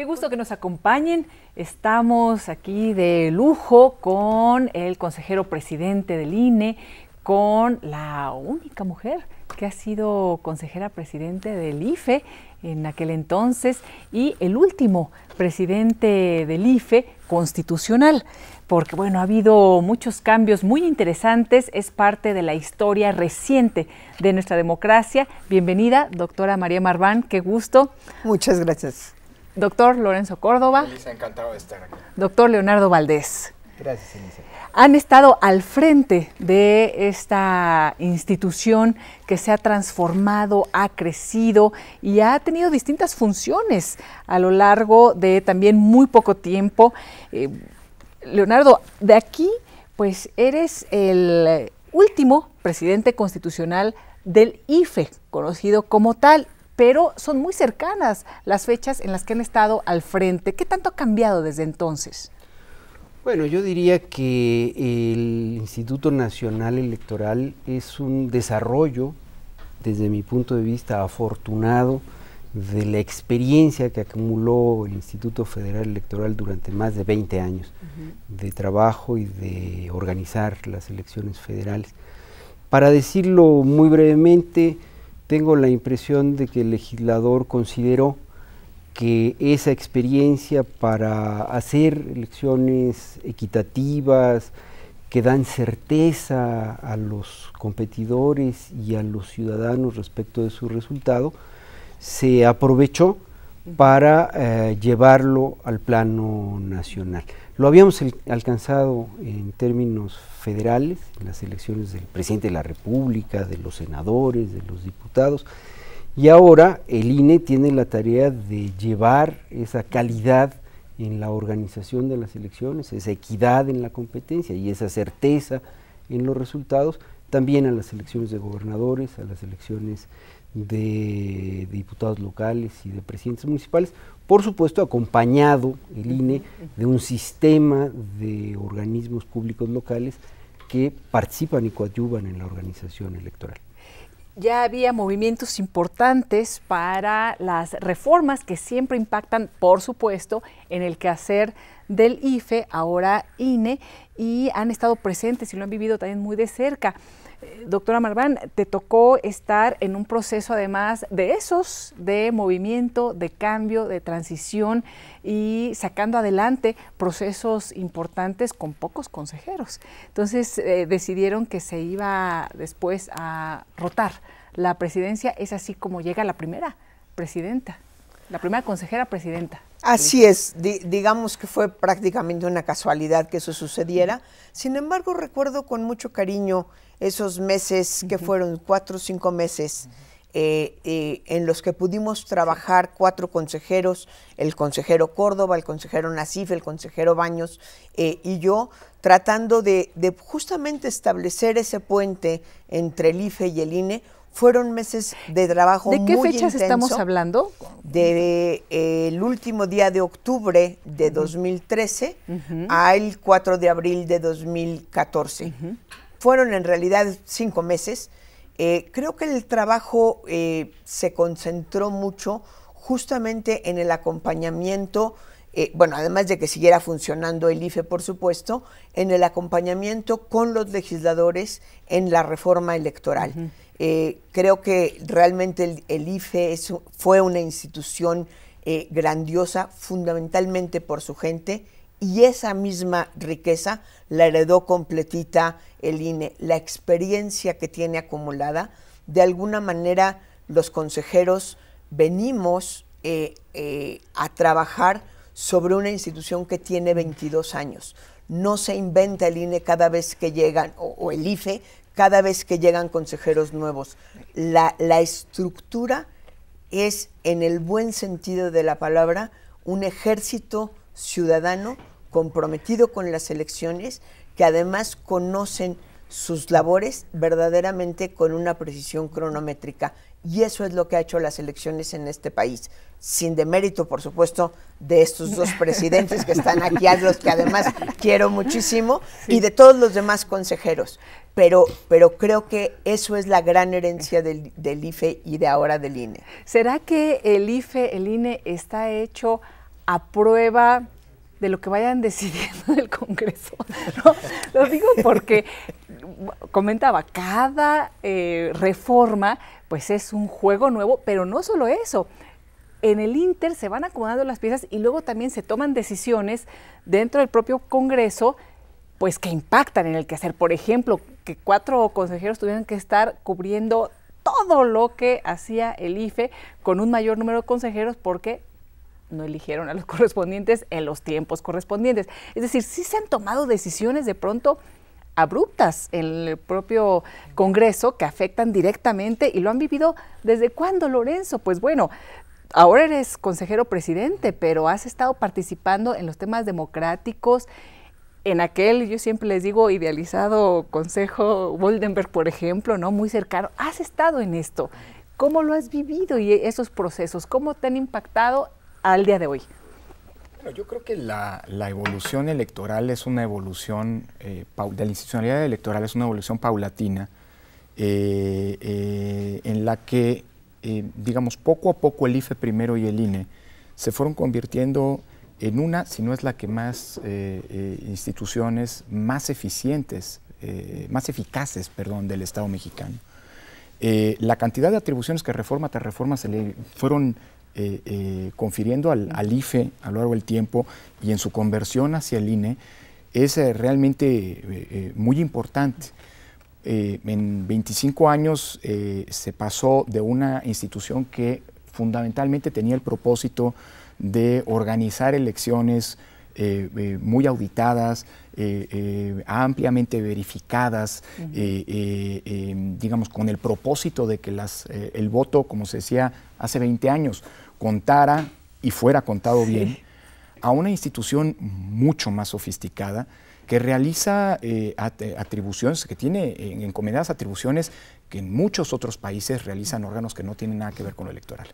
Qué gusto que nos acompañen. Estamos aquí de lujo con el consejero presidente del INE, con la única mujer que ha sido consejera presidente del IFE en aquel entonces y el último presidente del IFE constitucional, porque bueno, ha habido muchos cambios muy interesantes, es parte de la historia reciente de nuestra democracia. Bienvenida, doctora María Marván, qué gusto. Muchas gracias. Doctor Lorenzo Córdoba. encantado de estar aquí. Doctor Leonardo Valdés. Gracias, Han estado al frente de esta institución que se ha transformado, ha crecido y ha tenido distintas funciones a lo largo de también muy poco tiempo. Eh, Leonardo, de aquí, pues eres el último presidente constitucional del IFE, conocido como tal, pero son muy cercanas las fechas en las que han estado al frente. ¿Qué tanto ha cambiado desde entonces? Bueno, yo diría que el Instituto Nacional Electoral es un desarrollo, desde mi punto de vista, afortunado de la experiencia que acumuló el Instituto Federal Electoral durante más de 20 años de trabajo y de organizar las elecciones federales. Para decirlo muy brevemente, tengo la impresión de que el legislador consideró que esa experiencia para hacer elecciones equitativas, que dan certeza a los competidores y a los ciudadanos respecto de su resultado, se aprovechó para eh, llevarlo al plano nacional. Lo habíamos alcanzado en términos federales, en las elecciones del presidente de la República, de los senadores, de los diputados, y ahora el INE tiene la tarea de llevar esa calidad en la organización de las elecciones, esa equidad en la competencia y esa certeza en los resultados, también a las elecciones de gobernadores, a las elecciones de diputados locales y de presidentes municipales, por supuesto acompañado el INE de un sistema de organismos públicos locales que participan y coadyuvan en la organización electoral. Ya había movimientos importantes para las reformas que siempre impactan, por supuesto, en el quehacer del IFE, ahora INE, y han estado presentes y lo han vivido también muy de cerca. Doctora Marván, te tocó estar en un proceso además de esos, de movimiento, de cambio, de transición y sacando adelante procesos importantes con pocos consejeros. Entonces eh, decidieron que se iba después a rotar la presidencia. Es así como llega la primera presidenta, la primera consejera presidenta. Así es, digamos que fue prácticamente una casualidad que eso sucediera. Sin embargo, recuerdo con mucho cariño esos meses que fueron cuatro o cinco meses eh, eh, en los que pudimos trabajar cuatro consejeros, el consejero Córdoba, el consejero Nasif, el consejero Baños eh, y yo, tratando de, de justamente establecer ese puente entre el IFE y el INE fueron meses de trabajo muy intenso. ¿De qué fechas estamos hablando? De eh, el último día de octubre de 2013 al 4 de abril de 2014. Fueron en realidad cinco meses. Eh, creo que el trabajo eh, se concentró mucho justamente en el acompañamiento bueno, además de que siguiera funcionando el IFE, por supuesto, en el acompañamiento con los legisladores en la reforma electoral. Eh, creo que realmente el, IFE fue una institución eh, grandiosa fundamentalmente por su gente y esa misma riqueza la heredó completita el INE. La experiencia que tiene acumulada, de alguna manera los consejeros venimos eh, a trabajar sobre una institución que tiene 22 años. No se inventa el INE cada vez que llegan, o el IFE, cada vez que llegan consejeros nuevos. La, estructura es, en el buen sentido de la palabra, un ejército ciudadano comprometido con las elecciones, que además conocen sus labores verdaderamente con una precisión cronométrica. Y eso es lo que ha hecho las elecciones en este país, sin demérito, por supuesto, de estos dos presidentes que están aquí, a los que además quiero muchísimo, y de todos los demás consejeros. Pero, pero creo que eso es la gran herencia del, IFE y de ahora del INE. ¿Será que el IFE, el INE, está hecho a prueba de lo que vayan decidiendo el Congreso. Lo digo porque, comentaba, cada eh, reforma pues es un juego nuevo, pero no solo eso. En el Inter se van acomodando las piezas y luego también se toman decisiones dentro del propio Congreso pues que impactan en el quehacer. Por ejemplo, que cuatro consejeros tuvieran que estar cubriendo todo lo que hacía el IFE con un mayor número de consejeros porque no eligieron a los correspondientes en los tiempos correspondientes. Es decir, sí se han tomado decisiones de pronto abruptas en el propio Congreso que afectan directamente y lo han vivido desde cuándo, Lorenzo. Pues bueno, ahora eres consejero presidente, pero has estado participando en los temas democráticos en aquel, yo siempre les digo, idealizado consejo Woldenberg, por ejemplo, ¿no? Muy cercano, has estado en esto, ¿cómo lo has vivido y esos procesos, cómo te han impactado al día de hoy? Bueno, yo creo que la, evolución electoral es una evolución, eh, de la institucionalidad electoral es una evolución paulatina, eh, eh, en la que, digamos, poco a poco el IFE primero y el INE se fueron convirtiendo en una, si no es la que más eh, eh, instituciones más eficientes, eh, más eficaces, perdón, del Estado mexicano. la cantidad de atribuciones que reforma tras reforma se le fueron confiriendo al, al, IFE a lo largo del tiempo y en su conversión hacia el INE es realmente muy importante. en 25 años se pasó de una institución que fundamentalmente tenía el propósito de organizar elecciones eh, eh, muy auditadas, eh, ampliamente verificadas, digamos, con el propósito de que las, el voto, como se decía hace 20 años, contara y fuera contado bien, a una institución mucho más sofisticada que realiza atribuciones, que tiene encomendadas atribuciones que en muchos otros países realizan órganos que no tienen nada que ver con lo electoral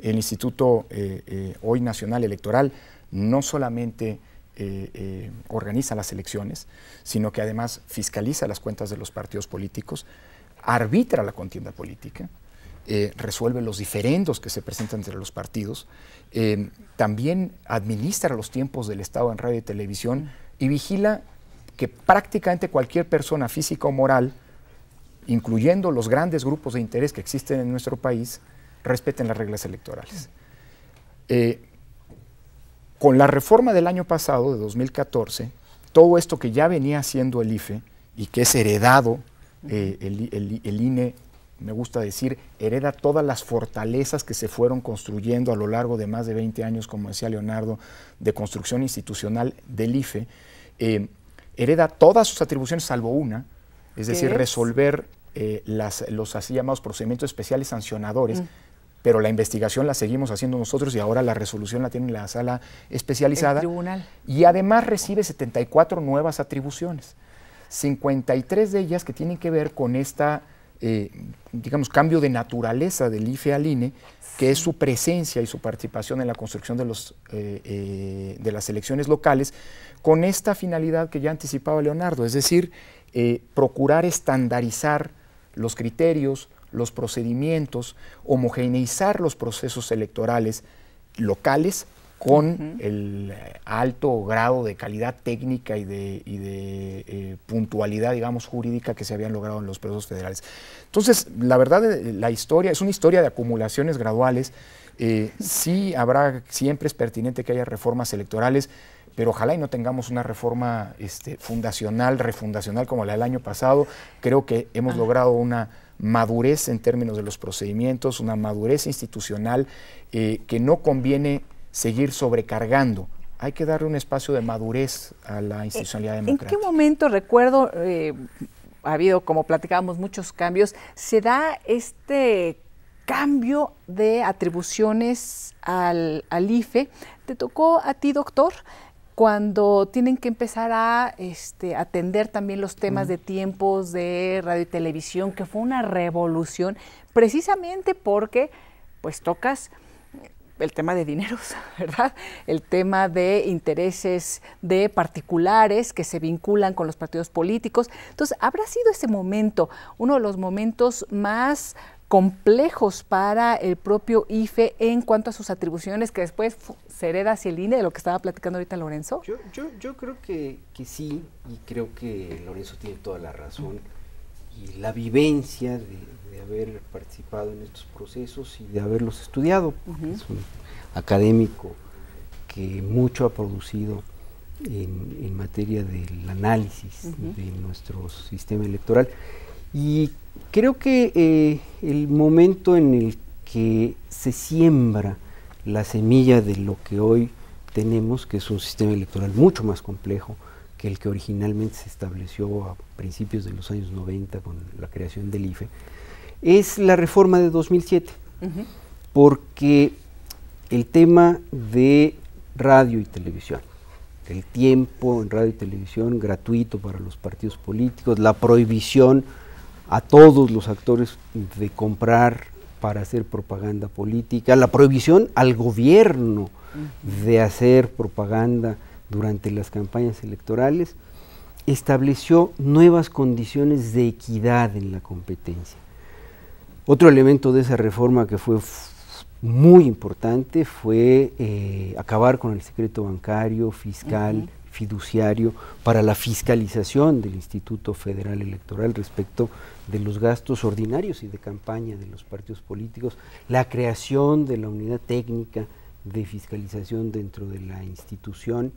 el Instituto eh, eh, hoy Nacional Electoral no solamente eh, organiza las elecciones, sino que además fiscaliza las cuentas de los partidos políticos, arbitra la contienda política, resuelve los diferendos que se presentan entre los partidos, también administra los tiempos del Estado en radio y televisión y vigila que prácticamente cualquier persona física o moral, incluyendo los grandes grupos de interés que existen en nuestro país, respeten las reglas electorales. Eh, con la reforma del año pasado, de 2014, todo esto que ya venía haciendo el IFE y que es heredado, eh, el, INE, me gusta decir, hereda todas las fortalezas que se fueron construyendo a lo largo de más de 20 años, como decía Leonardo, de construcción institucional del IFE, eh, hereda todas sus atribuciones salvo una, es decir, resolver los así llamados procedimientos especiales sancionadores. Mm pero la investigación la seguimos haciendo nosotros y ahora la resolución la tiene la sala especializada. Y además recibe 74 nuevas atribuciones, 53 de ellas que tienen que ver con esta... Eh, digamos, cambio de naturaleza del IFE al INE, que es su presencia y su participación en la construcción de, los, eh, eh, de las elecciones locales, con esta finalidad que ya anticipaba Leonardo, es decir, procurar estandarizar los criterios, los procedimientos, homogeneizar los procesos electorales locales con el eh, alto grado de calidad técnica y de, eh, puntualidad, digamos, jurídica que se habían logrado en los procesos federales. Entonces, la verdad, eh, la historia es una historia de acumulaciones graduales. sí habrá, siempre es pertinente que haya reformas electorales pero ojalá y no tengamos una reforma este, fundacional, refundacional como la del año pasado. Creo que hemos ah. logrado una madurez en términos de los procedimientos, una madurez institucional eh, que no conviene seguir sobrecargando. Hay que darle un espacio de madurez a la eh, institucionalidad democrática. ¿En qué momento, recuerdo, eh, ha habido, como platicábamos, muchos cambios, se da este cambio de atribuciones al, al IFE? ¿Te tocó a ti, doctor? cuando tienen que empezar a este, atender también los temas de tiempos de radio y televisión, que fue una revolución, precisamente porque pues tocas el tema de dineros, ¿verdad? El tema de intereses de particulares que se vinculan con los partidos políticos. Entonces, habrá sido ese momento, uno de los momentos más complejos para el propio IFE en cuanto a sus atribuciones que después se hereda hacia el INE de lo que estaba platicando ahorita Lorenzo? Yo, yo, creo que, sí, y creo que Lorenzo tiene toda la razón. Y la vivencia de, haber participado en estos procesos y de haberlos estudiado, es un académico que mucho ha producido en, materia del análisis de nuestro sistema electoral. Y Creo que eh, el momento en el que se siembra la semilla de lo que hoy tenemos, que es un sistema electoral mucho más complejo que el que originalmente se estableció a principios de los años 90 con la creación del IFE, es la reforma de 2007, porque el tema de radio y televisión, el tiempo en radio y televisión gratuito para los partidos políticos, la prohibición a todos los actores de comprar para hacer propaganda política, la prohibición al gobierno de hacer propaganda durante las campañas electorales, estableció nuevas condiciones de equidad en la competencia. Otro elemento de esa reforma que fue muy importante fue eh, acabar con el secreto bancario, fiscal, fiduciario para la fiscalización del Instituto Federal Electoral respecto de los gastos ordinarios y de campaña de los partidos políticos, la creación de la unidad técnica de fiscalización dentro de la institución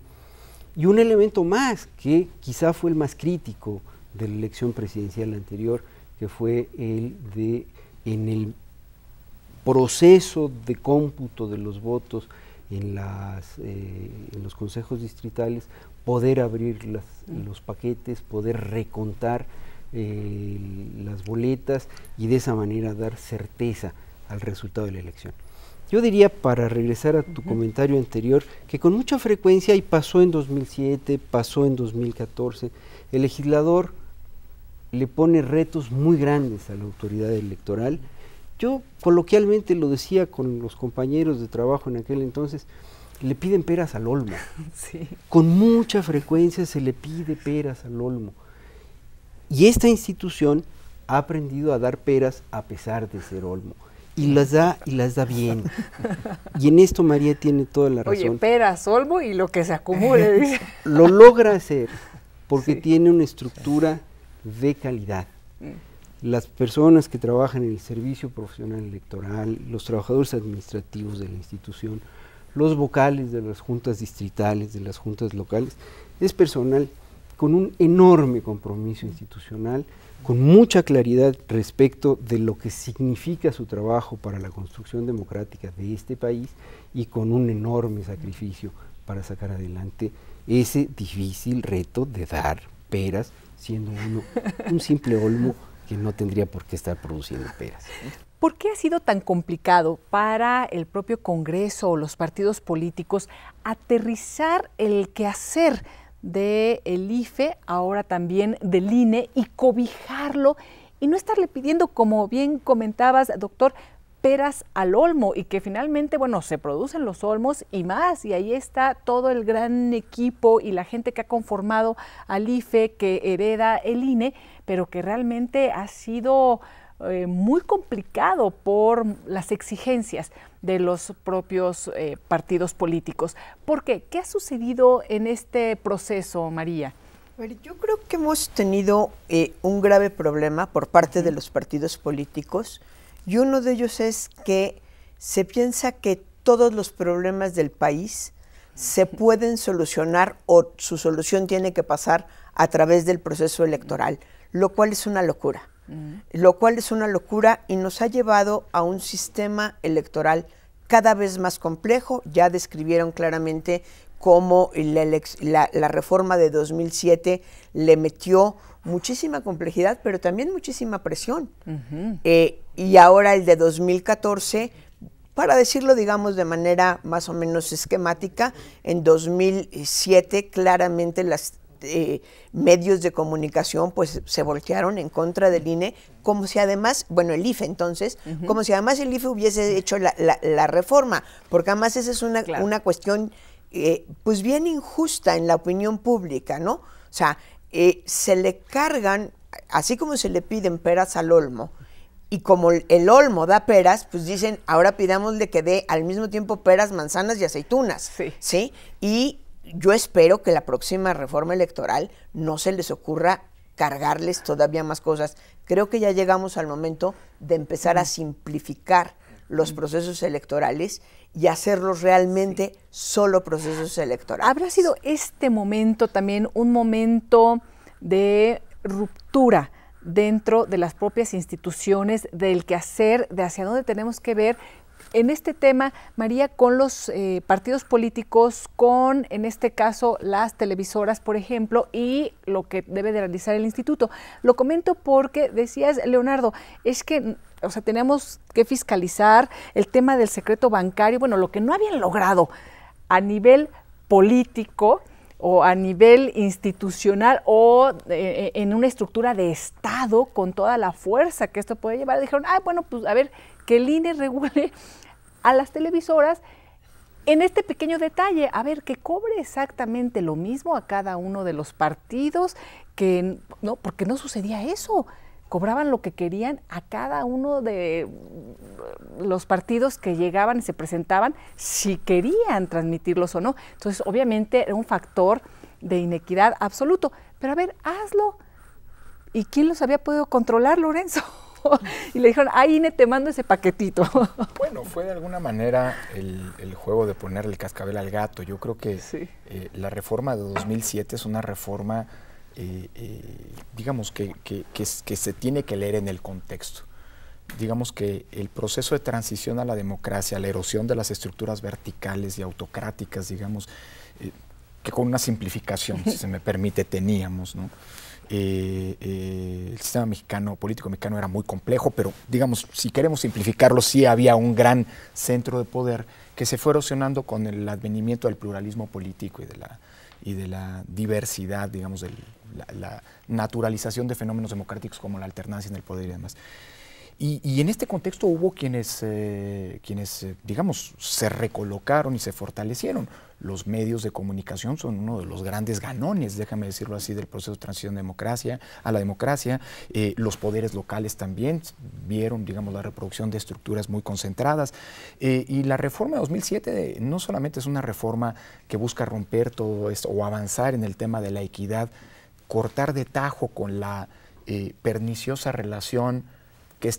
y un elemento más que quizá fue el más crítico de la elección presidencial anterior, que fue el de en el proceso de cómputo de los votos eh, en, los consejos distritales, poder abrir mm. los paquetes, poder recontar eh, las boletas y de esa manera dar certeza al resultado de la elección. Yo diría, para regresar a tu comentario anterior, que con mucha frecuencia, y pasó en 2007, pasó en 2014, el legislador le pone retos muy grandes a la autoridad electoral yo coloquialmente lo decía con los compañeros de trabajo en aquel entonces, le piden peras al olmo. Con mucha frecuencia se le pide peras al olmo. Y esta institución ha aprendido a dar peras a pesar de ser olmo. Y las da, y las da bien. Y en esto María tiene toda la razón. Oye, peras, olmo y lo que se acumule. lo logra hacer porque tiene una estructura de calidad. Mm las personas que trabajan en el servicio profesional electoral, los trabajadores administrativos de la institución, los vocales de las juntas distritales, de las juntas locales, es personal con un enorme compromiso institucional, con mucha claridad respecto de lo que significa su trabajo para la construcción democrática de este país y con un enorme sacrificio para sacar adelante ese difícil reto de dar peras siendo uno un simple olmo que no tendría por qué estar produciendo peras. ¿Por qué ha sido tan complicado para el propio Congreso o los partidos políticos aterrizar el quehacer del IFE, ahora también del INE, y cobijarlo y no estarle pidiendo, como bien comentabas, doctor, peras al olmo y que finalmente, bueno, se producen los olmos y más, y ahí está todo el gran equipo y la gente que ha conformado al IFE, que hereda el INE, pero que realmente ha sido eh, muy complicado por las exigencias de los propios eh, partidos políticos. ¿Por qué? ¿Qué ha sucedido en este proceso, María? yo creo que hemos tenido eh, un grave problema por parte de los partidos políticos y uno de ellos es que se piensa que todos los problemas del país se pueden solucionar o su solución tiene que pasar a través del proceso electoral, lo cual es una locura. Mm. Lo cual es una locura y nos ha llevado a un sistema electoral cada vez más complejo. Ya describieron claramente cómo la, reforma de 2007 le metió muchísima complejidad, pero también muchísima presión. Eh, y ahora el de 2014, para decirlo, digamos, de manera más o menos esquemática, en 2007 claramente las eh, medios de comunicación pues se voltearon en contra del INE, como si además, bueno, el IFE entonces, como si además el IFE hubiese hecho la, reforma, porque además esa es una, cuestión eh, pues bien injusta en la opinión pública, ¿no? O sea, eh, se le cargan, así como se le piden peras al olmo, y como el olmo da peras, pues dicen, ahora pidámosle que dé al mismo tiempo peras, manzanas y aceitunas. ¿sí? Y yo espero que la próxima reforma electoral no se les ocurra cargarles todavía más cosas. Creo que ya llegamos al momento de empezar a mm. simplificar los mm. procesos electorales y hacerlos realmente solo procesos electorales. ¿Habrá sido este momento también un momento de ruptura dentro de las propias instituciones, del quehacer, de hacia dónde tenemos que ver en este tema, María, con los eh, partidos políticos, con, en este caso, las televisoras, por ejemplo, y lo que debe de realizar el instituto. Lo comento porque decías, Leonardo, es que o sea, tenemos que fiscalizar el tema del secreto bancario, bueno, lo que no habían logrado a nivel político o a nivel institucional o eh, eh, en una estructura de Estado con toda la fuerza que esto puede llevar, dijeron, ah, bueno, pues a ver, que el INE regule a las televisoras en este pequeño detalle, a ver, que cobre exactamente lo mismo a cada uno de los partidos, que no, porque no sucedía eso. Cobraban lo que querían a cada uno de los partidos que llegaban y se presentaban, si querían transmitirlos o no. Entonces, obviamente era un factor de inequidad absoluto. Pero a ver, hazlo. ¿Y quién los había podido controlar, Lorenzo? y le dijeron, ay INE, te mando ese paquetito. bueno, fue de alguna manera el, juego de ponerle el cascabel al gato. Yo creo que eh, la reforma de 2007 es una reforma, eh, eh, digamos, que, que, se tiene que leer en el contexto digamos que el proceso de transición a la democracia, la erosión de las estructuras verticales y autocráticas, digamos, que con una simplificación, si se me permite, teníamos, ¿no? Eh, eh, el sistema mexicano, político mexicano era muy complejo, pero digamos, si queremos simplificarlo, sí había un gran centro de poder que se fue erosionando con el advenimiento del pluralismo político y de la, y de la diversidad, digamos, de la, naturalización de fenómenos democráticos como la alternancia en el poder y demás. Y, en este contexto hubo quienes, eh, quienes digamos, se recolocaron y se fortalecieron los medios de comunicación son uno de los grandes ganones, déjame decirlo así, del proceso de transición democracia a la democracia. Eh, los poderes locales también vieron, digamos, la reproducción de estructuras muy concentradas. Eh, y la reforma de 2007 no solamente es una reforma que busca romper todo esto o avanzar en el tema de la equidad, cortar de tajo con la eh, perniciosa relación que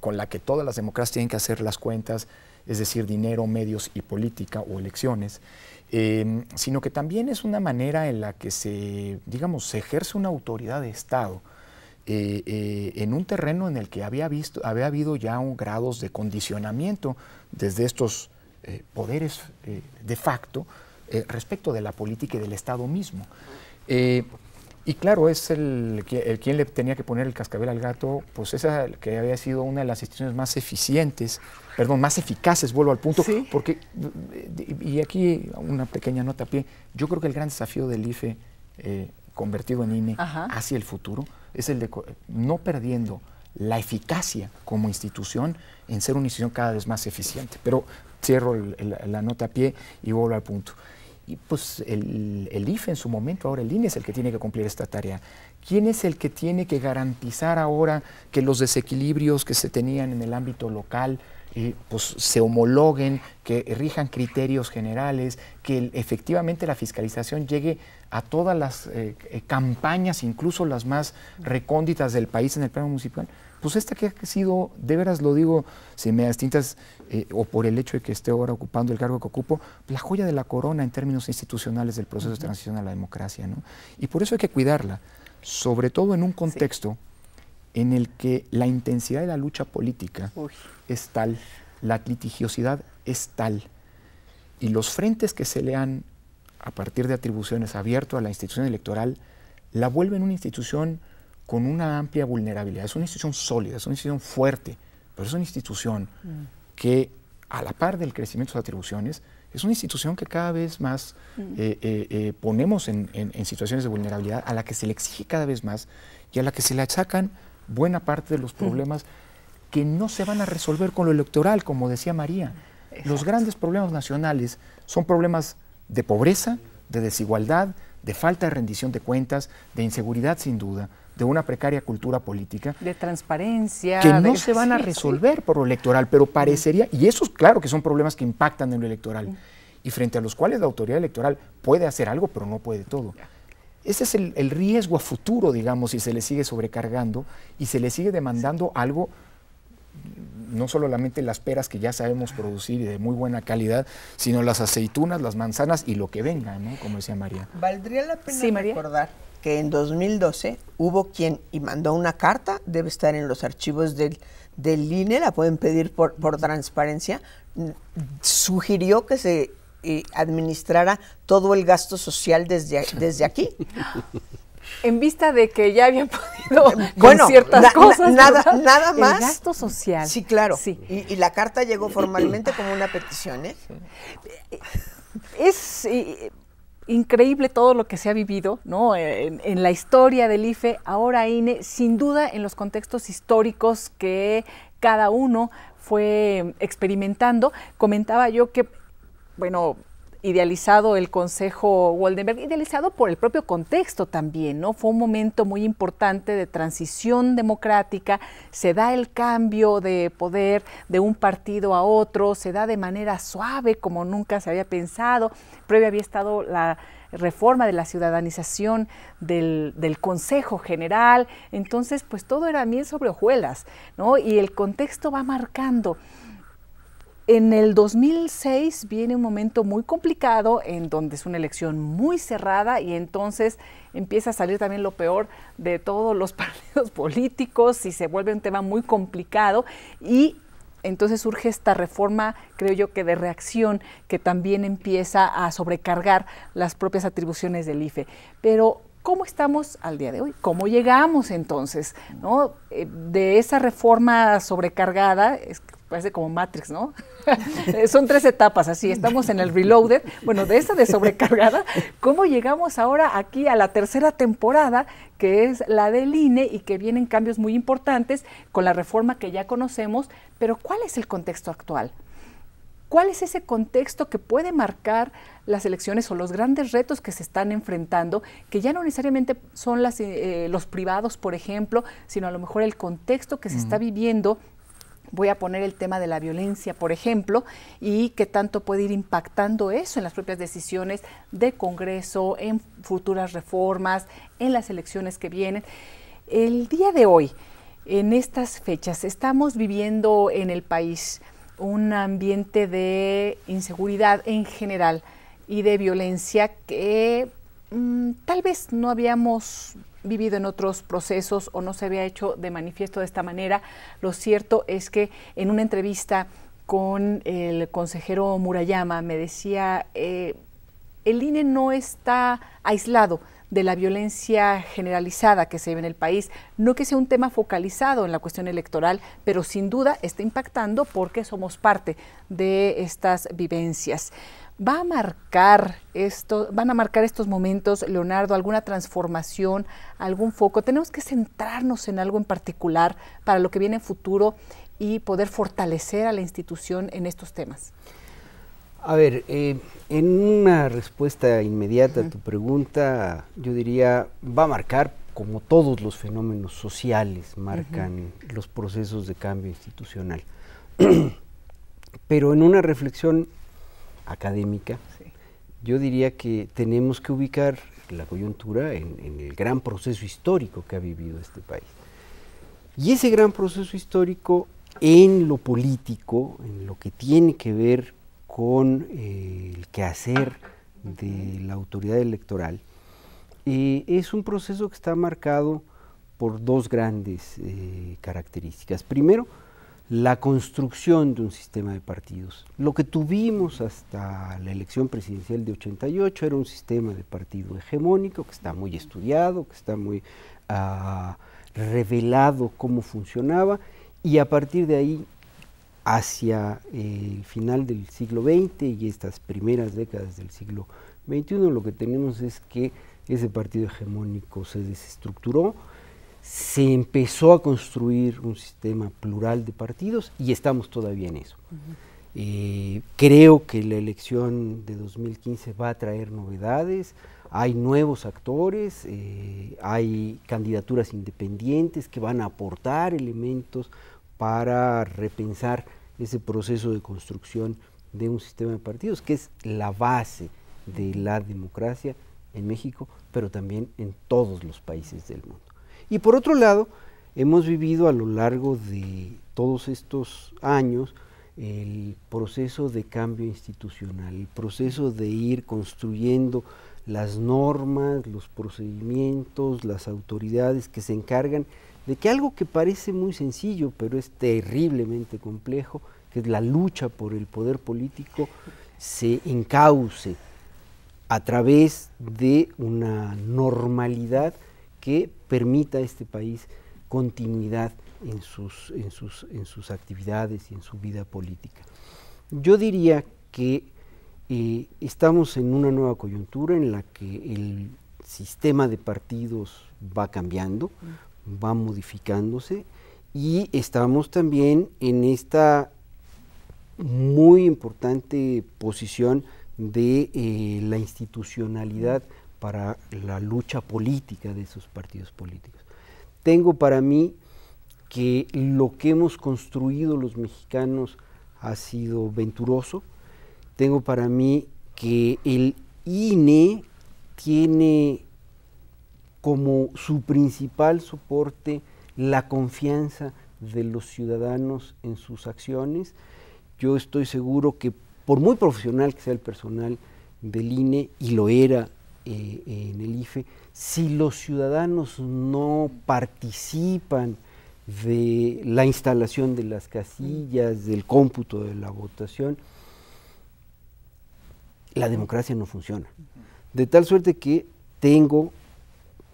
con la que todas las democracias tienen que hacer las cuentas es decir, dinero, medios y política o elecciones, em, sino que también es una manera en la que se, digamos, ejerce una autoridad de Estado. Eh, eh, en un terreno en el que había, visto, había habido ya un grados de condicionamiento desde estos eh, poderes de facto respecto de la política y del Estado mismo. Y claro, es el, quien le tenía que poner el cascabel al gato, pues esa que había sido una de las instituciones más eficientes, perdón, más eficaces, vuelvo al punto, porque, y aquí una pequeña nota a pie, yo creo que el gran desafío del IFE eh, convertido en INE hacia el futuro es el de no perdiendo la eficacia como institución en ser una institución cada vez más eficiente. Pero cierro la nota a pie y vuelvo al punto y pues el, IFE en su momento, ahora el INE es el que tiene que cumplir esta tarea. ¿Quién es el que tiene que garantizar ahora que los desequilibrios que se tenían en el ámbito local eh, pues, se homologuen, que rijan criterios generales, que efectivamente la fiscalización llegue a todas las eh, eh, campañas, incluso las más recónditas del país en el plano municipal? pues esta que ha sido, de veras lo digo, si me tintas, eh, o por el hecho de que esté ahora ocupando el cargo que ocupo, la joya de la corona en términos institucionales del proceso de transición a la democracia. ¿no? Y por eso hay que cuidarla, sobre todo en un contexto en el que la intensidad de la lucha política es tal, la litigiosidad es tal, y los frentes que se le han, a partir de atribuciones, abierto a la institución electoral, la vuelven una institución con una amplia vulnerabilidad. Es una institución sólida, es una institución fuerte, pero es una institución mm. que, a la par del crecimiento de atribuciones, es una institución que cada vez más mm. eh, eh, eh, ponemos en, situaciones de vulnerabilidad, a la que se le exige cada vez más y a la que se le achacan buena parte de los mm. problemas que no se van a resolver con lo electoral, como decía María. Los grandes problemas nacionales son problemas de pobreza, de desigualdad, de falta de rendición de cuentas, de inseguridad sin duda, de una precaria cultura política. De transparencia. Que no se van a resolver por lo electoral, pero mm. parecería, y esos claro que son problemas que impactan en lo electoral, mm. y frente a los cuales la autoridad electoral puede hacer algo, pero no puede todo. Ese es el, riesgo a futuro, digamos, si se le sigue sobrecargando y se le sigue demandando algo no solamente las peras que ya sabemos producir y de muy buena calidad, sino las aceitunas, las manzanas y lo que venga, ¿no? Como decía María. Valdría la pena recordar en 2012 hubo quien y mandó una carta, debe estar en los archivos del, del INE, la pueden pedir por, transparencia, sugirió que se eh, administrara todo el gasto social desde, desde aquí. en vista de que ya habían podido bueno, con ciertas cosas. nada, nada más. El gasto social. Sí, claro. Sí. Y, la carta llegó formalmente como una petición. ¿eh? Es increíble todo lo que se ha vivido ¿no? en, en, la historia del IFE, ahora INE, sin duda en los contextos históricos que cada uno fue experimentando. Comentaba yo que, bueno, idealizado el Consejo Waldenberg, idealizado por el propio contexto también, ¿no? Fue un momento muy importante de transición democrática, se da el cambio de poder de un partido a otro, se da de manera suave como nunca se había pensado, previo había estado la reforma de la ciudadanización del, del, Consejo General, entonces pues todo era miel sobre hojuelas, ¿no? Y el contexto va marcando en el 2006 viene un momento muy complicado en donde es una elección muy cerrada y entonces empieza a salir también lo peor de todos los partidos políticos y se vuelve un tema muy complicado y entonces surge esta reforma, creo yo que de reacción, que también empieza a sobrecargar las propias atribuciones del IFE. Pero ¿Cómo estamos al día de hoy? ¿Cómo llegamos entonces? ¿no? Eh, de esa reforma sobrecargada, parece como Matrix, ¿no? Eh, son tres etapas, así, estamos en el reloaded. Bueno, de esa de sobrecargada, ¿cómo llegamos ahora aquí a la tercera temporada, que es la del INE y que vienen cambios muy importantes con la reforma que ya conocemos? Pero ¿cuál es el contexto actual? ¿Cuál es ese contexto que puede marcar las elecciones o los grandes retos que se están enfrentando, que ya no necesariamente son eh, eh, los privados, por ejemplo, sino a lo mejor el contexto que se está viviendo voy a poner el tema de la violencia, por ejemplo, y qué tanto puede ir impactando eso en las propias decisiones de Congreso, en futuras reformas, en las elecciones que vienen. El día de hoy, en estas fechas, estamos viviendo en el país un ambiente de inseguridad en general y de violencia que mm, tal vez no habíamos vivido en otros procesos o no se había hecho de manifiesto de esta manera. Lo cierto es que en una entrevista con el consejero Murayama me decía, eh, el INE no está aislado de la violencia generalizada que se ve en el país. No que sea un tema focalizado en la cuestión electoral, pero sin duda está impactando porque somos parte de estas vivencias. ¿Va a marcar esto, van a marcar estos momentos, Leonardo, alguna transformación, algún foco? Tenemos que centrarnos en algo en particular para lo que viene en futuro y poder fortalecer a la institución en estos temas. A ver, eh, en una respuesta inmediata a tu pregunta, yo diría, va a marcar, como todos los fenómenos sociales marcan los procesos de cambio institucional. Pero en una reflexión académica, yo diría que tenemos que ubicar la coyuntura en, en, el gran proceso histórico que ha vivido este país. Y ese gran proceso histórico en lo político, en lo que tiene que ver con eh, el quehacer de la autoridad electoral, es un proceso que está marcado por dos grandes eh, características. Primero, la construcción de un sistema de partidos. Lo que tuvimos hasta la elección presidencial de 88 era un sistema de partido hegemónico que está muy estudiado, que está muy ah, revelado cómo funcionaba y a partir de ahí hacia el final del siglo XX y estas primeras décadas del siglo XXI lo que tenemos es que ese partido hegemónico se desestructuró, se empezó a construir un sistema plural de partidos y estamos todavía en eso. Eh, creo que la elección de 2015 va a traer novedades, hay nuevos actores, eh, hay candidaturas independientes que van a aportar elementos para repensar ese proceso de construcción de un sistema de partidos, que es la base de la democracia en México, pero también en todos los países del mundo. Y por otro lado, hemos vivido a lo largo de todos estos años el proceso de cambio institucional, el proceso de ir construyendo las normas, los procedimientos, las autoridades que se encargan de que algo que parece muy sencillo, pero es terriblemente complejo, que es la lucha por el poder político, se encauce a través de una normalidad que permita a este país continuidad en sus, sus, en sus actividades y en su vida política. Yo diría que eh, estamos en una nueva coyuntura en la que el sistema de partidos va cambiando. Mm va modificándose y estamos también en esta muy importante posición de eh, la institucionalidad para la lucha política de esos partidos políticos. Tengo para mí que lo que hemos construido los mexicanos ha sido venturoso. Tengo para mí que el INE tiene como su principal soporte la confianza de los ciudadanos en sus acciones. Yo estoy seguro que por muy profesional que sea el personal del INE, y lo era eh, en el IFE, si los ciudadanos no participan de la instalación de las casillas, del cómputo de la votación, la democracia no funciona. De tal suerte que tengo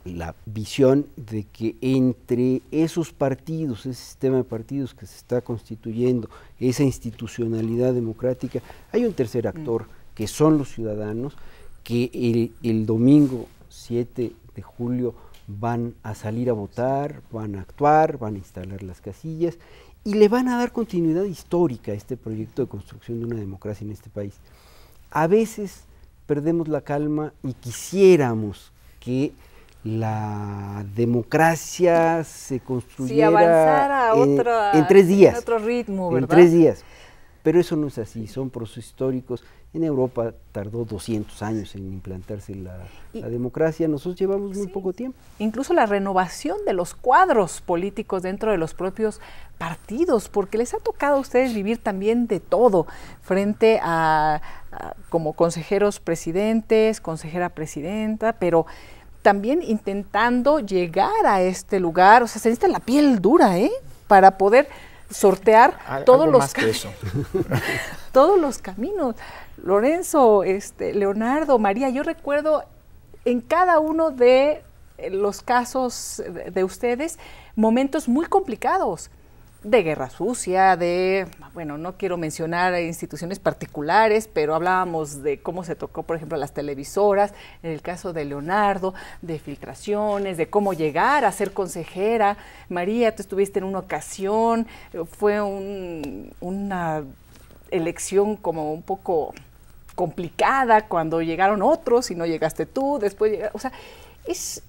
la visión de que entre esos partidos, ese sistema de partidos que se está constituyendo, esa institucionalidad democrática, hay un tercer mm. actor que son los ciudadanos que el, el, domingo 7 de julio van a salir a votar, van a actuar, van a instalar las casillas y le van a dar continuidad histórica a este proyecto de construcción de una democracia en este país. A veces perdemos la calma y quisiéramos que la democracia se construyera en, tres días. En otro ritmo, En tres días. Pero eso no es así, son procesos históricos. En Europa tardó 200 años en implantarse la, democracia, nosotros llevamos muy poco tiempo. Incluso la renovación de los cuadros políticos dentro de los propios partidos, porque les ha tocado a ustedes vivir también de todo frente a como consejeros presidentes, consejera presidenta, pero también intentando llegar a este lugar. O sea, se necesita la piel dura, ¿eh? Para poder sortear todos los todos los caminos. Lorenzo, este, Leonardo, María, yo recuerdo en cada uno de eh, los casos de ustedes momentos muy complicados de guerra sucia, de, bueno, no quiero mencionar instituciones particulares, pero hablábamos de cómo se tocó, por ejemplo, las televisoras, en el caso de Leonardo, de filtraciones, de cómo llegar a ser consejera. María, tú estuviste en una ocasión, fue una elección como un poco complicada cuando llegaron otros y no llegaste tú, después, o sea, es,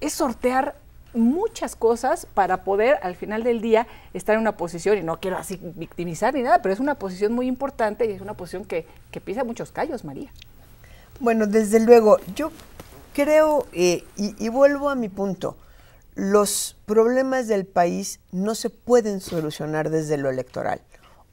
es sortear muchas cosas para poder al final del día estar en una posición, y no quiero así victimizar ni nada, pero es una posición muy importante y es una posición que, pisa muchos callos, María. Bueno, desde luego, yo creo, eh, y, vuelvo a mi punto, los problemas del país no se pueden solucionar desde lo electoral.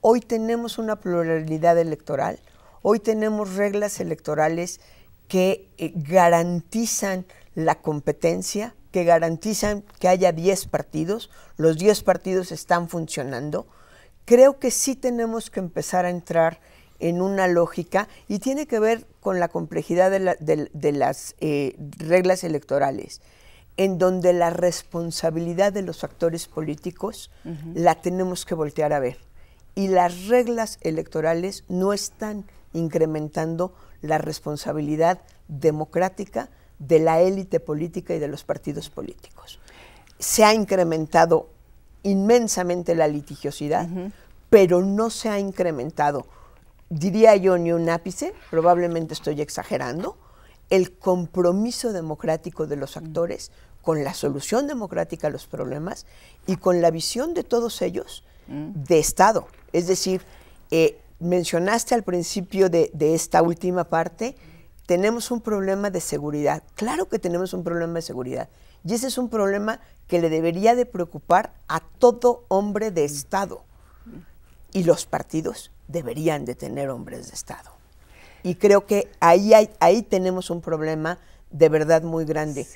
Hoy tenemos una pluralidad electoral, hoy tenemos reglas electorales que eh, garantizan la competencia, que garantizan que haya 10 partidos, los 10 partidos están funcionando, creo que sí tenemos que empezar a entrar en una lógica y tiene que ver con la complejidad de, las eh, reglas electorales, en donde la responsabilidad de los actores políticos la tenemos que voltear a ver. Y las reglas electorales no están incrementando la responsabilidad democrática de la élite política y de los partidos políticos. Se ha incrementado inmensamente la litigiosidad, pero no se ha incrementado, diría yo, ni un ápice, probablemente estoy exagerando, el compromiso democrático de los actores con la solución democrática a los problemas y con la visión de todos ellos mm. de Estado. Es decir, eh, mencionaste al principio de, de esta última parte tenemos un problema de seguridad. Claro que tenemos un problema de seguridad. Y ese es un problema que le debería de preocupar a todo hombre de Estado. Y los partidos deberían de tener hombres de Estado. Y creo que ahí, ahí tenemos un problema de verdad muy grande.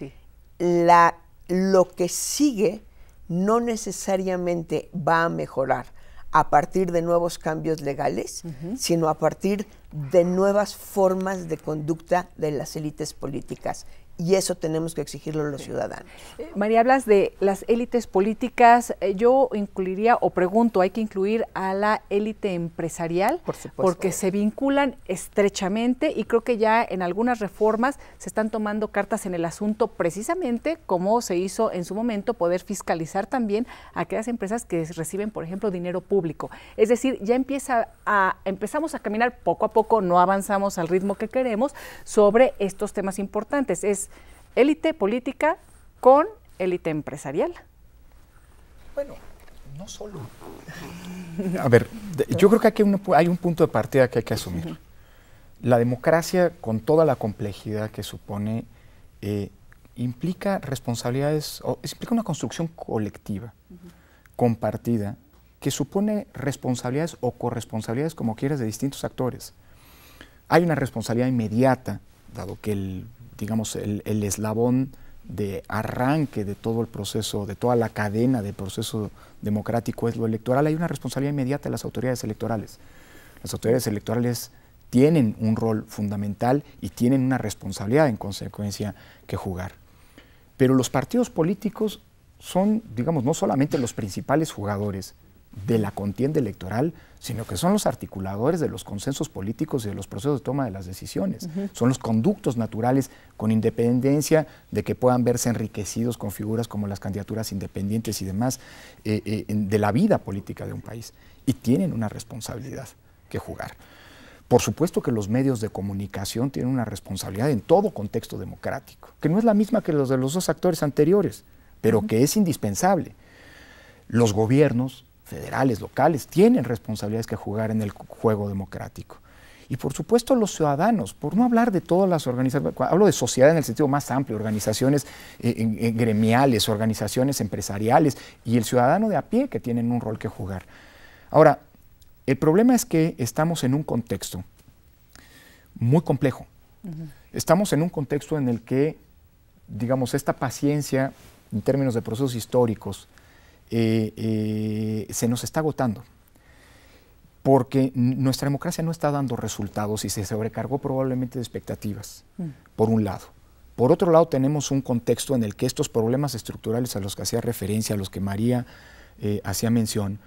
La, lo que sigue no necesariamente va a mejorar a partir de nuevos cambios legales, sino a partir de nuevas formas de conducta de las élites políticas y eso tenemos que exigirlo a los ciudadanos. Eh, María, hablas de las élites políticas. Eh, yo incluiría o pregunto, ¿hay que incluir a la élite empresarial? Por supuesto. Porque se vinculan estrechamente y creo que ya en algunas reformas se están tomando cartas en el asunto precisamente como se hizo en su momento poder fiscalizar también a aquellas empresas que reciben, por ejemplo, dinero público. Es decir, ya empieza a empezamos a caminar poco a poco, no avanzamos al ritmo que queremos sobre estos temas importantes. Es élite política con élite empresarial. Bueno, no solo. A ver, yo creo que aquí hay un, punto de partida que hay que asumir. La democracia, con toda la complejidad que supone, eh, implica responsabilidades, o, implica una construcción colectiva, compartida, que supone responsabilidades o corresponsabilidades, como quieras, de distintos actores. Hay una responsabilidad inmediata, dado que el digamos, el, eslabón de arranque de todo el proceso, de toda la cadena de proceso democrático es lo electoral, hay una responsabilidad inmediata de las autoridades electorales. Las autoridades electorales tienen un rol fundamental y tienen una responsabilidad en consecuencia que jugar. Pero los partidos políticos son, digamos, no solamente los principales jugadores de la contienda electoral, sino que son los articuladores de los consensos políticos y de los procesos de toma de las decisiones. Son los conductos naturales con independencia de que puedan verse enriquecidos con figuras como las candidaturas independientes y demás eh, eh, de la vida política de un país. Y tienen una responsabilidad que jugar. Por supuesto que los medios de comunicación tienen una responsabilidad en todo contexto democrático, que no es la misma que los de los dos actores anteriores, pero que es indispensable. Los gobiernos federales, locales, tienen responsabilidades que jugar en el juego democrático. Y por supuesto los ciudadanos, por no hablar de todas las organizaciones, hablo de sociedad en el sentido más amplio, organizaciones eh, gremiales, organizaciones empresariales y el ciudadano de a pie que tienen un rol que jugar. Ahora, el problema es que estamos en un contexto muy complejo. Estamos en un contexto en el que, digamos, esta paciencia en términos de procesos históricos eh, eh, se nos está agotando porque nuestra democracia no está dando resultados y se sobrecargó probablemente de expectativas, mm. por un lado. Por otro lado, tenemos un contexto en el que estos problemas estructurales a los que hacía referencia, a los que María eh, hacía mención,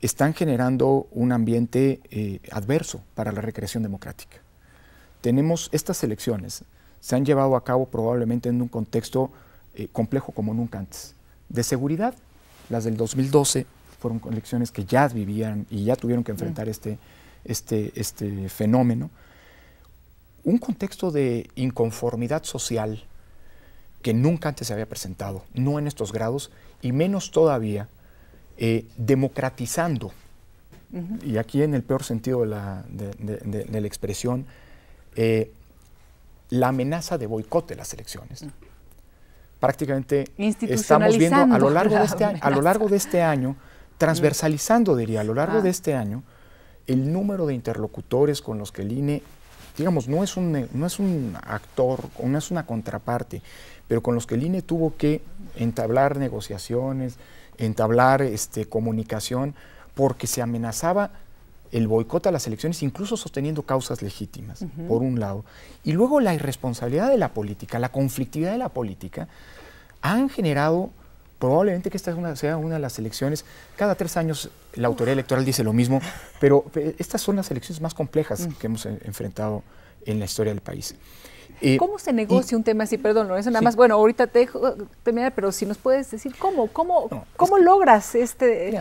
están generando un ambiente adverso para la recreación democrática. Tenemos estas elecciones, se han llevado a cabo probablemente en un contexto complejo como nunca antes, de seguridad las del 2012 fueron elecciones que ya vivían y ya tuvieron que enfrentar mm. este, este, este fenómeno. Un contexto de inconformidad social que nunca antes se había presentado, no en estos grados y menos todavía eh, democratizando, y aquí en el peor sentido de la, expresión, eh, la amenaza de boicote de las elecciones. Mm prácticamente estamos viendo a lo largo de este año, a lo largo de este año, transversalizando diría, a lo largo de ah. este año, el número de interlocutores con los que el INE, digamos, no es un, no es un actor, no es una contraparte, pero con los que el INE tuvo que entablar negociaciones, entablar este, comunicación, porque se amenazaba el boicot a las elecciones, incluso sosteniendo causas legítimas, por un lado. Y luego la irresponsabilidad de la política, la conflictividad de la política, han generado probablemente que esta sea una de las elecciones, cada tres años la autoridad electoral dice lo mismo, pero eh, estas son las elecciones más complejas mm. que hemos enfrentado en la historia del país. Eh, ¿Cómo se negocia un tema así? Perdón, no, eso nada más, bueno, ahorita te dejo pero si nos puedes decir cómo, cómo, cómo logras este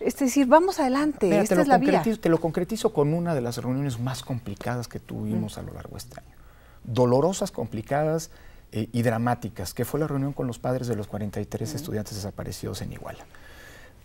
es decir, vamos adelante, esta es la Te lo concretizo con una de las reuniones más complicadas que tuvimos a lo largo de este año. Dolorosas, complicadas eh, y dramáticas, que fue la reunión con los padres de los 43 estudiantes desaparecidos en Iguala,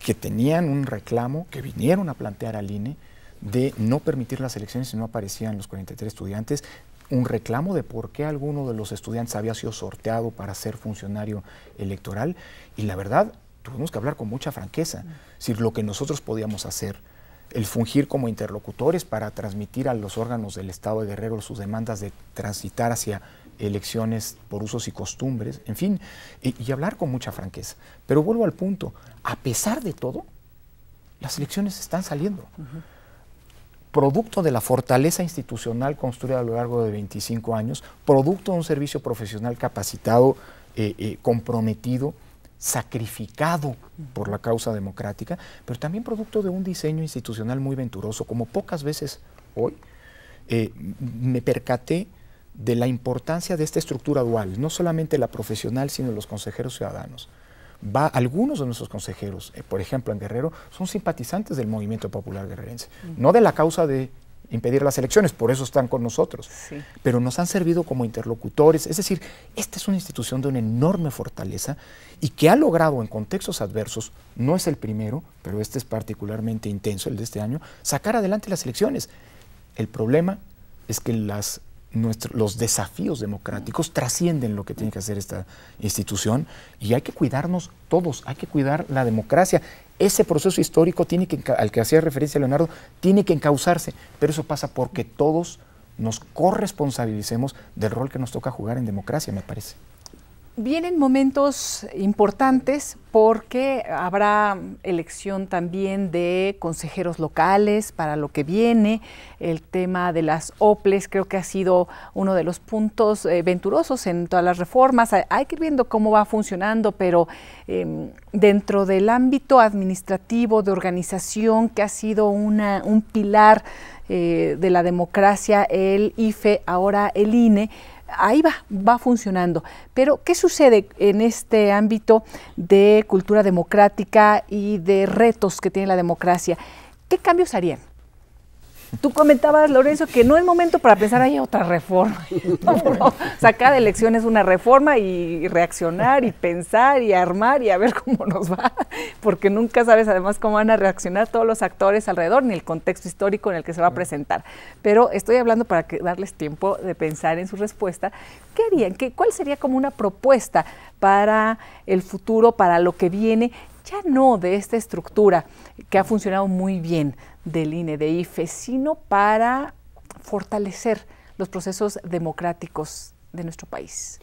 que tenían un reclamo, que vinieron a plantear al INE de no permitir las elecciones si no aparecían los 43 estudiantes, un reclamo de por qué alguno de los estudiantes había sido sorteado para ser funcionario electoral y la verdad tuvimos que hablar con mucha franqueza decir, lo que nosotros podíamos hacer, el fungir como interlocutores para transmitir a los órganos del Estado de Guerrero sus demandas de transitar hacia elecciones por usos y costumbres, en fin, y, hablar con mucha franqueza. Pero vuelvo al punto, a pesar de todo, las elecciones están saliendo. Producto de la fortaleza institucional construida a lo largo de 25 años, producto de un servicio profesional capacitado, eh, eh, comprometido, sacrificado por la causa democrática, pero también producto de un diseño institucional muy venturoso, como pocas veces hoy eh, me percaté de la importancia de esta estructura dual, no solamente la profesional, sino los consejeros ciudadanos. Va, algunos de nuestros consejeros, eh, por ejemplo en Guerrero, son simpatizantes del movimiento popular guerrerense, no de la causa de impedir las elecciones, por eso están con nosotros. Pero nos han servido como interlocutores, es decir, esta es una institución de una enorme fortaleza y que ha logrado en contextos adversos, no es el primero, pero este es particularmente intenso, el de este año, sacar adelante las elecciones. El problema es que los desafíos democráticos trascienden lo que tiene que hacer esta institución y hay que cuidarnos todos, hay que cuidar la democracia. Ese proceso histórico tiene que, al que hacía referencia Leonardo tiene que encauzarse, pero eso pasa porque todos nos corresponsabilicemos del rol que nos toca jugar en democracia, me parece. Vienen momentos importantes porque habrá elección también de consejeros locales para lo que viene. El tema de las OPLES creo que ha sido uno de los puntos eh, venturosos en todas las reformas. Hay, que ir viendo cómo va funcionando, pero em, dentro del ámbito administrativo de organización que ha sido una, un pilar eh, de la democracia, el IFE, ahora el INE, ahí va, va funcionando. Pero, ¿qué sucede en este ámbito de cultura democrática y de retos que tiene la democracia? ¿Qué cambios harían? Tú comentabas, Lorenzo, que no es momento para pensar, hay otra reforma. Sacar de elección una reforma y reaccionar y pensar y armar y a ver cómo nos va, porque nunca sabes además cómo van a reaccionar todos los actores alrededor ni el contexto histórico en el que se va a presentar. Pero estoy hablando para que, darles tiempo de pensar en su respuesta. ¿Qué harían? ¿Qué, ¿Cuál sería como una propuesta para el futuro, para lo que viene? Ya no de esta estructura que ha funcionado muy bien, del INE, de IFE, sino para fortalecer los procesos democráticos de nuestro país?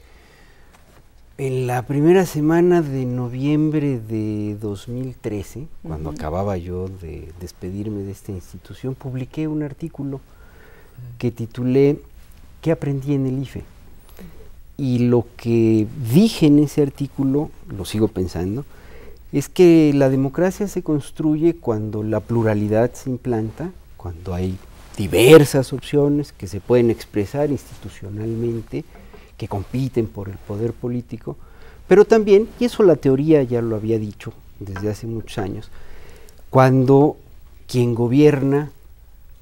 En la primera semana de noviembre de 2013, cuando acababa yo de despedirme de esta institución, publiqué un artículo que titulé ¿Qué aprendí en el IFE? Y lo que dije en ese artículo, lo sigo pensando, es que la democracia se construye cuando la pluralidad se implanta, cuando hay diversas opciones que se pueden expresar institucionalmente, que compiten por el poder político, pero también, y eso la teoría ya lo había dicho desde hace muchos años, cuando quien gobierna,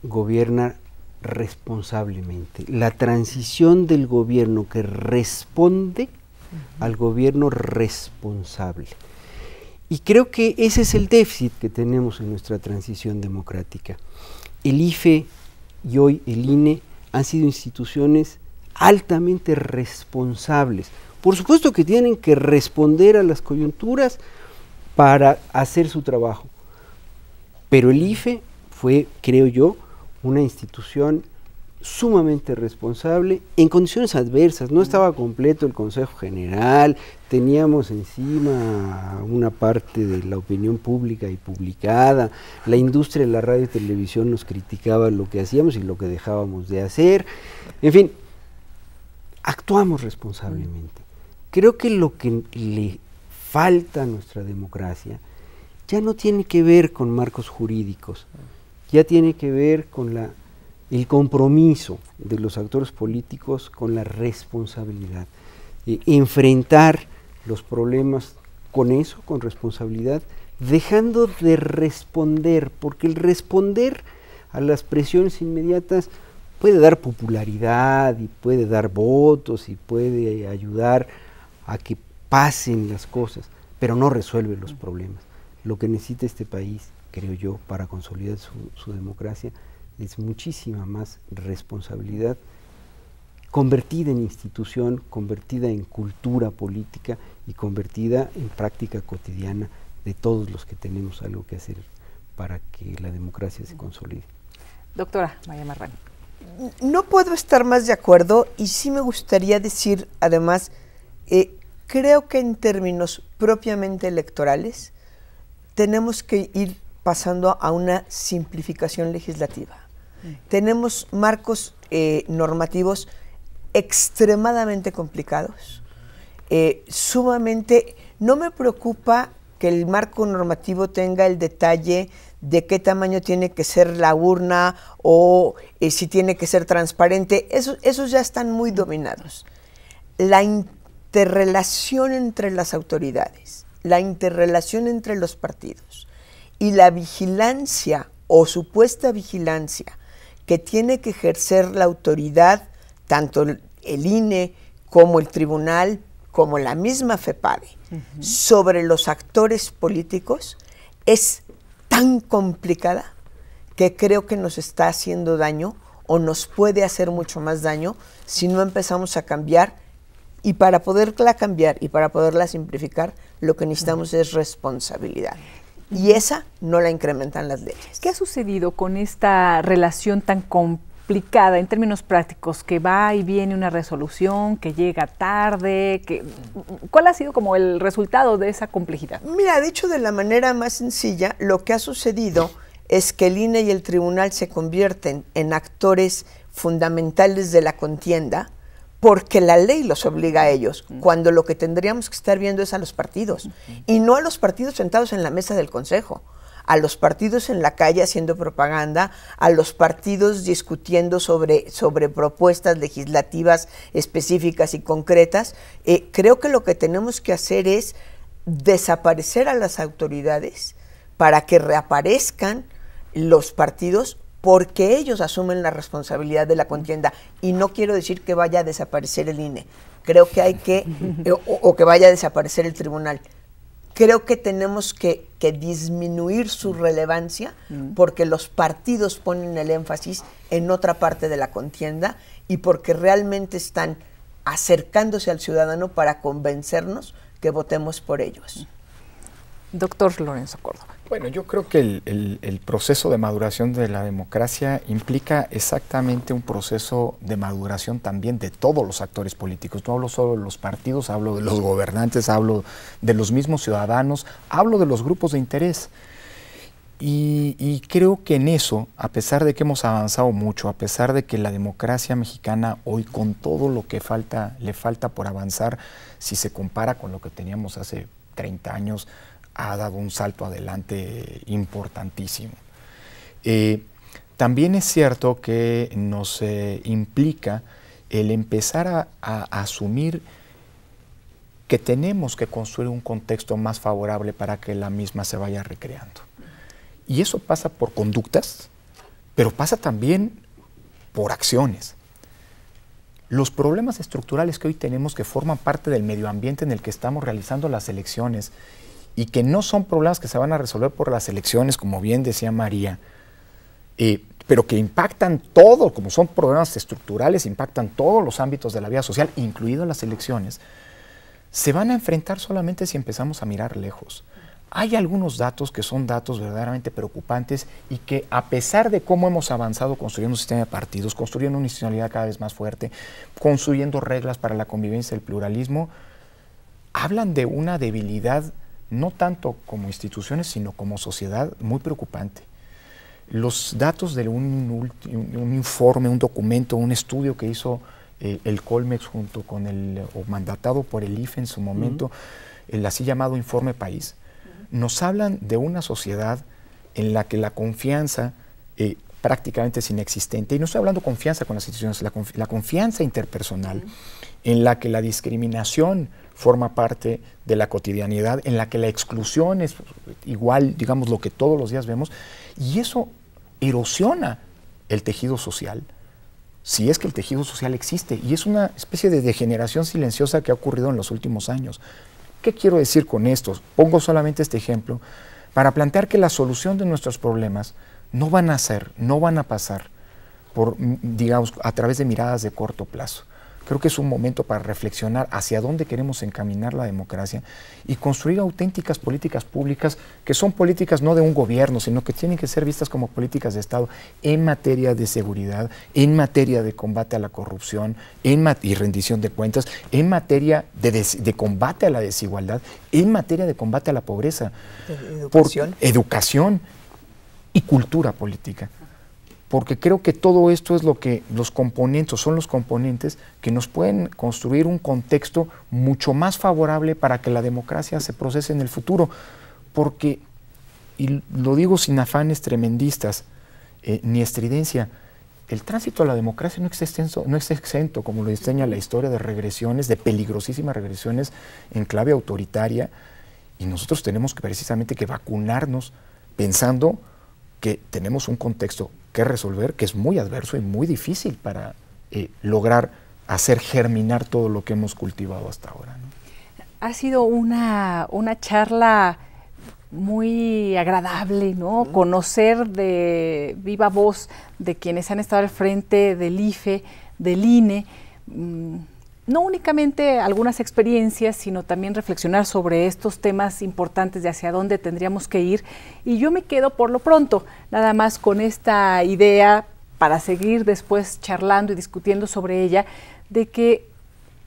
gobierna responsablemente. La transición del gobierno que responde al gobierno responsable. Y creo que ese es el déficit que tenemos en nuestra transición democrática. El IFE y hoy el INE han sido instituciones altamente responsables. Por supuesto que tienen que responder a las coyunturas para hacer su trabajo. Pero el IFE fue, creo yo, una institución sumamente responsable en condiciones adversas. No estaba completo el Consejo General, teníamos encima una parte de la opinión pública y publicada, la industria de la radio y televisión nos criticaba lo que hacíamos y lo que dejábamos de hacer. En fin, actuamos responsablemente. Creo que lo que le falta a nuestra democracia ya no tiene que ver con marcos jurídicos, ya tiene que ver con la el compromiso de los actores políticos con la responsabilidad, eh, enfrentar los problemas con eso, con responsabilidad, dejando de responder, porque el responder a las presiones inmediatas puede dar popularidad y puede dar votos y puede ayudar a que pasen las cosas, pero no resuelve los problemas. Lo que necesita este país, creo yo, para consolidar su democracia es muchísima más responsabilidad convertida en institución, convertida en cultura política y convertida en práctica cotidiana de todos los que tenemos algo que hacer para que la democracia se consolide. Doctora Maya Marrano. No puedo estar más de acuerdo y sí me gustaría decir, además, eh, creo que en términos propiamente electorales tenemos que ir pasando a una simplificación legislativa. Tenemos marcos eh, normativos extremadamente complicados, eh, sumamente... No me preocupa que el marco normativo tenga el detalle de qué tamaño tiene que ser la urna o eh, si tiene que ser transparente. esos ya están muy dominados. La interrelación entre las autoridades, la interrelación entre los partidos y la vigilancia o supuesta vigilancia que tiene que ejercer la autoridad, tanto el INE como el tribunal, como la misma FEPADE, sobre los actores políticos, es tan complicada que creo que nos está haciendo daño o nos puede hacer mucho más daño si no empezamos a cambiar. Y para poderla cambiar y para poderla simplificar, lo que necesitamos es responsabilidad. Y esa no la incrementan las leyes. ¿Qué ha sucedido con esta relación tan complicada en términos prácticos, que va y viene una resolución, que llega tarde, ¿cuál ha sido como el resultado de esa complejidad? Mira, dicho de la manera más sencilla, lo que ha sucedido es que el INE y el tribunal se convierten en actores fundamentales de la contienda, porque la ley los obliga a ellos, cuando lo que tendríamos que estar viendo es a los partidos, y no a los partidos sentados en la mesa del Consejo, a los partidos en la calle haciendo propaganda, a los partidos discutiendo sobre, sobre propuestas legislativas específicas y concretas. Eh, creo que lo que tenemos que hacer es desaparecer a las autoridades para que reaparezcan los partidos porque ellos asumen la responsabilidad de la contienda. Y no quiero decir que vaya a desaparecer el INE, creo que hay que, eh, o, que vaya a desaparecer el tribunal. Creo que tenemos que disminuir su mm. relevancia mm. porque los partidos ponen el énfasis en otra parte de la contienda y porque realmente están acercándose al ciudadano para convencernos que votemos por ellos. Doctor Lorenzo Córdoba. Bueno, yo creo que el, proceso de maduración de la democracia implica exactamente un proceso de maduración también de todos los actores políticos. No hablo solo de los partidos, hablo de los gobernantes, hablo de los mismos ciudadanos, hablo de los grupos de interés. Y, y creo que en eso, a pesar de que hemos avanzado mucho, a pesar de que la democracia mexicana hoy con todo lo que falta, le falta por avanzar, si se compara con lo que teníamos hace 30 años, ha dado un salto adelante importantísimo. Eh, también es cierto que nos eh, implica el empezar a, asumir que tenemos que construir un contexto más favorable para que la misma se vaya recreando. Y eso pasa por conductas, pero pasa también por acciones. Los problemas estructurales que hoy tenemos que forman parte del medio ambiente en el que estamos realizando las elecciones y que no son problemas que se van a resolver por las elecciones, como bien decía María, eh, pero que impactan todo, como son problemas estructurales, impactan todos los ámbitos de la vida social, incluido las elecciones, se van a enfrentar solamente si empezamos a mirar lejos. Hay algunos datos que son datos verdaderamente preocupantes y que a pesar de cómo hemos avanzado construyendo un sistema de partidos, construyendo una institucionalidad cada vez más fuerte, construyendo reglas para la convivencia y el pluralismo, hablan de una debilidad no tanto como instituciones, sino como sociedad, muy preocupante. Los datos de un, informe, un documento, un estudio que hizo eh, el Colmex junto con el, o mandatado por el IFE en su momento, el así llamado informe país, nos hablan de una sociedad en la que la confianza eh, prácticamente es inexistente. Y no estoy hablando confianza con las instituciones, la, confianza interpersonal, en la que la discriminación forma parte de la cotidianidad en la que la exclusión es igual, digamos, lo que todos los días vemos, y eso erosiona el tejido social, si es que el tejido social existe, y es una especie de degeneración silenciosa que ha ocurrido en los últimos años. ¿Qué quiero decir con esto? Pongo solamente este ejemplo para plantear que la solución de nuestros problemas no van a ser, no van a pasar por, digamos, a través de miradas de corto plazo. Creo que es un momento para reflexionar hacia dónde queremos encaminar la democracia y construir auténticas políticas públicas que son políticas no de un gobierno, sino que tienen que ser vistas como políticas de Estado en materia de seguridad, en materia de combate a la corrupción en y rendición de cuentas, en materia de, combate a la desigualdad, en materia de combate a la pobreza, e-, educación y cultura política porque creo que todo esto es lo que los componentes, son los componentes que nos pueden construir un contexto mucho más favorable para que la democracia se procese en el futuro, porque, y lo digo sin afanes tremendistas eh, ni estridencia, el tránsito a la democracia no es, exento, no es exento, como lo enseña la historia de regresiones, de peligrosísimas regresiones en clave autoritaria, y nosotros tenemos que precisamente que vacunarnos pensando que tenemos un contexto que resolver que es muy adverso y muy difícil para eh, lograr hacer germinar todo lo que hemos cultivado hasta ahora. Ha sido una, charla muy agradable, ¿no? Conocer de viva voz de quienes han estado al frente del IFE, del INE. Mm, no únicamente algunas experiencias, sino también reflexionar sobre estos temas importantes de hacia dónde tendríamos que ir. Y yo me quedo por lo pronto, nada más con esta idea para seguir después charlando y discutiendo sobre ella, de que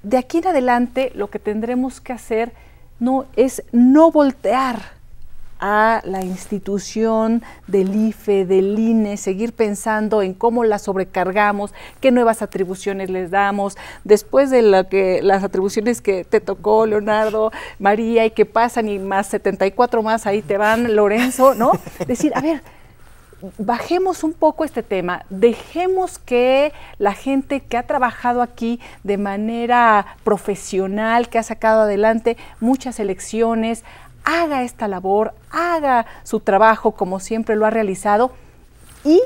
de aquí en adelante lo que tendremos que hacer no es no voltear a la institución del IFE, del INE, seguir pensando en cómo la sobrecargamos, qué nuevas atribuciones les damos, después de las atribuciones que te tocó, Leonardo, María, y que pasan y más 74 más, ahí te van, Lorenzo, ¿no? Decir, a ver, bajemos un poco este tema, dejemos que la gente que ha trabajado aquí de manera profesional, que ha sacado adelante muchas elecciones, haga esta labor, haga su trabajo como siempre lo ha realizado y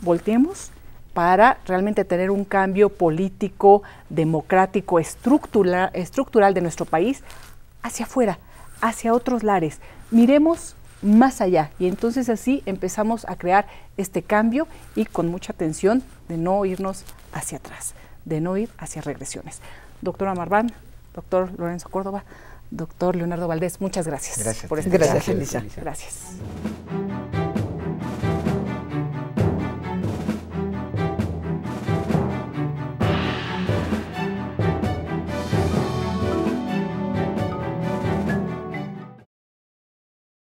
volteemos para realmente tener un cambio político, democrático, estructural de nuestro país hacia afuera, hacia otros lares. Miremos más allá y entonces así empezamos a crear este cambio y con mucha atención de no irnos hacia atrás, de no ir hacia regresiones. Doctora Marván, doctor Lorenzo Córdoba, Doctor Leonardo Valdés, muchas gracias. Por estar gracias, Gracias. gracias.